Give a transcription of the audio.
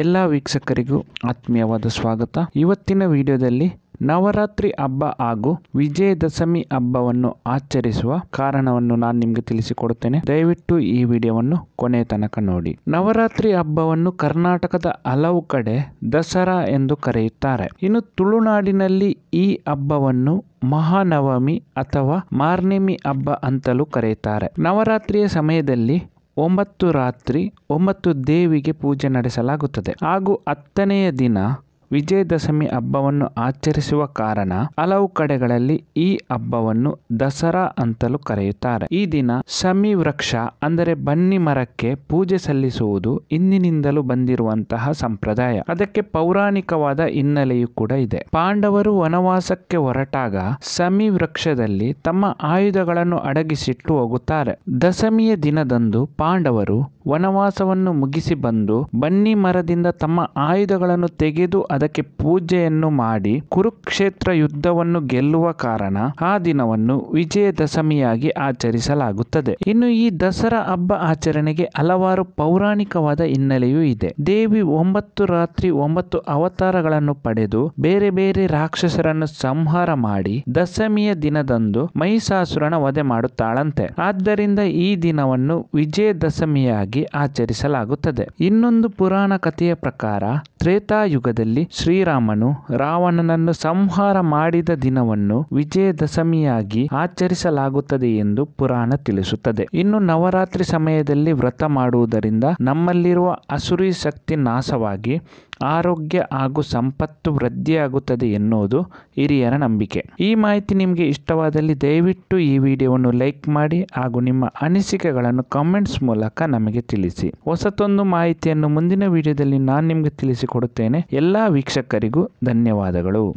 ಎಲ್ಲ ವೀಕ್ಷಕರಿಗೂ ಆತ್ಮೀಯವಾದ ಸ್ವಾಗತ ಇವತ್ತಿನ ವಿಡಿಯೋದಲ್ಲಿ ನವರಾತ್ರಿ ಹಬ್ಬ ಹಾಗೂ ವಿಜಯದಶಮಿ ಹಬ್ಬವನ್ನು ಆಚರಿಸುವ ಕಾರಣವನ್ನು ನಾನು ನಿಮಗೆ ತಿಳಿಸಿಕೊಡುತ್ತೇನೆ ದಯವಿಟ್ಟು ಈ ವಿಡಿಯೋವನ್ನು ಕೊನೆ ತನಕ ನೋಡಿ ನವರಾತ್ರಿ ಹಬ್ಬವನ್ನು ಕರ್ನಾಟಕದ ಹಲವು ಕಡೆ ದಸರಾ ಎಂದು ಕರೆಯುತ್ತಾರೆ ಇನ್ನು ತುಳುನಾಡಿನಲ್ಲಿ ಈ ಹಬ್ಬವನ್ನು ಮಹಾನವಮಿ ಅಥವಾ ಮಾರ್ನಿಮಿ ಹಬ್ಬ ಅಂತಲೂ ಕರೆಯುತ್ತಾರೆ ನವರಾತ್ರಿಯ ಸಮಯದಲ್ಲಿ ಒಂಬತ್ತು ರಾತ್ರಿ ಒಂಬತ್ತು ದೇವಿಗೆ ಪೂಜೆ ನಡೆಸಲಾಗುತ್ತದೆ ಹಾಗೂ ಹತ್ತನೆಯ ದಿನ ವಿಜಯದಶಮಿ ಹಬ್ಬವನ್ನು ಆಚರಿಸುವ ಕಾರಣ ಹಲವು ಕಡೆಗಳಲ್ಲಿ ಈ ಹಬ್ಬವನ್ನು ದಸರಾ ಅಂತಲೂ ಕರೆಯುತ್ತಾರೆ ಈ ದಿನ ಶಮಿ ವೃಕ್ಷ ಅಂದರೆ ಬನ್ನಿ ಮರಕ್ಕೆ ಪೂಜೆ ಸಲ್ಲಿಸುವುದು ಇಂದಿನಿಂದಲೂ ಬಂದಿರುವಂತಹ ಸಂಪ್ರದಾಯ ಅದಕ್ಕೆ ಪೌರಾಣಿಕವಾದ ಹಿನ್ನೆಲೆಯೂ ಕೂಡ ಇದೆ ಪಾಂಡವರು ವನವಾಸಕ್ಕೆ ಹೊರಟಾಗ ಶಮಿ ವೃಕ್ಷದಲ್ಲಿ ತಮ್ಮ ಆಯುಧಗಳನ್ನು ಅಡಗಿಸಿಟ್ಟು ಹೋಗುತ್ತಾರೆ ದಶಮಿಯ ದಿನದಂದು ಪಾಂಡವರು ವನವಾಸವನ್ನು ಮುಗಿಸಿ ಬಂದು ಬನ್ನಿ ಮರದಿಂದ ತಮ್ಮ ಆಯುಧಗಳನ್ನು ತೆಗೆದು ಅದಕ್ಕೆ ಪೂಜೆಯನ್ನು ಮಾಡಿ ಕುರುಕ್ಷೇತ್ರ ಯುದ್ಧವನ್ನು ಗೆಲ್ಲುವ ಕಾರಣ ಆ ದಿನವನ್ನು ವಿಜಯದಶಮಿಯಾಗಿ ಆಚರಿಸಲಾಗುತ್ತದೆ ಇನ್ನು ಈ ದಸರಾ ಹಬ್ಬ ಆಚರಣೆಗೆ ಹಲವಾರು ಪೌರಾಣಿಕವಾದ ಹಿನ್ನೆಲೆಯೂ ಇದೆ ದೇವಿ ಒಂಬತ್ತು ರಾತ್ರಿ ಒಂಬತ್ತು ಅವತಾರಗಳನ್ನು ಪಡೆದು ಬೇರೆ ಬೇರೆ ರಾಕ್ಷಸರನ್ನು ಸಂಹಾರ ಮಾಡಿ ದಶಮಿಯ ದಿನದಂದು ಮಹಿಷಾಸುರನ ವಧೆ ಮಾಡುತ್ತಾಳಂತೆ ಆದ್ದರಿಂದ ಈ ದಿನವನ್ನು ವಿಜಯದಶಮಿಯಾಗಿ ಆಚರಿಸಲಾಗುತ್ತದೆ ಇನ್ನೊಂದು ಪುರಾಣ ಕಥೆಯ ಪ್ರಕಾರ ತ್ರೇತಾಯುಗದಲ್ಲಿ ಶ್ರೀರಾಮನು ರಾವಣನನ್ನು ಸಂಹಾರ ಮಾಡಿದ ದಿನವನ್ನು ವಿಜಯದಶಮಿಯಾಗಿ ಆಚರಿಸಲಾಗುತ್ತದೆ ಎಂದು ಪುರಾಣ ತಿಳಿಸುತ್ತದೆ ಇನ್ನು ನವರಾತ್ರಿ ಸಮಯದಲ್ಲಿ ವ್ರತ ಮಾಡುವುದರಿಂದ ನಮ್ಮಲ್ಲಿರುವ ಅಸುರಿ ಶಕ್ತಿ ನಾಶವಾಗಿ ಆರೋಗ್ಯ ಹಾಗೂ ಸಂಪತ್ತು ವೃದ್ಧಿಯಾಗುತ್ತದೆ ಎನ್ನುವುದು ಹಿರಿಯರ ನಂಬಿಕೆ ಈ ಮಾಹಿತಿ ನಿಮಗೆ ಇಷ್ಟವಾದಲ್ಲಿ ದಯವಿಟ್ಟು ಈ ವಿಡಿಯೋವನ್ನು ಲೈಕ್ ಮಾಡಿ ಹಾಗೂ ನಿಮ್ಮ ಅನಿಸಿಕೆಗಳನ್ನು ಕಾಮೆಂಟ್ಸ್ ಮೂಲಕ ನಮಗೆ ತಿಳಿಸಿ ಹೊಸತೊಂದು ಮಾಹಿತಿಯನ್ನು ಮುಂದಿನ ವಿಡಿಯೋದಲ್ಲಿ ನಾನು ನಿಮಗೆ ತಿಳಿಸಿಕೊಡುತ್ತೇನೆ ಎಲ್ಲ ವೀಕ್ಷಕರಿಗೂ ಧನ್ಯವಾದಗಳು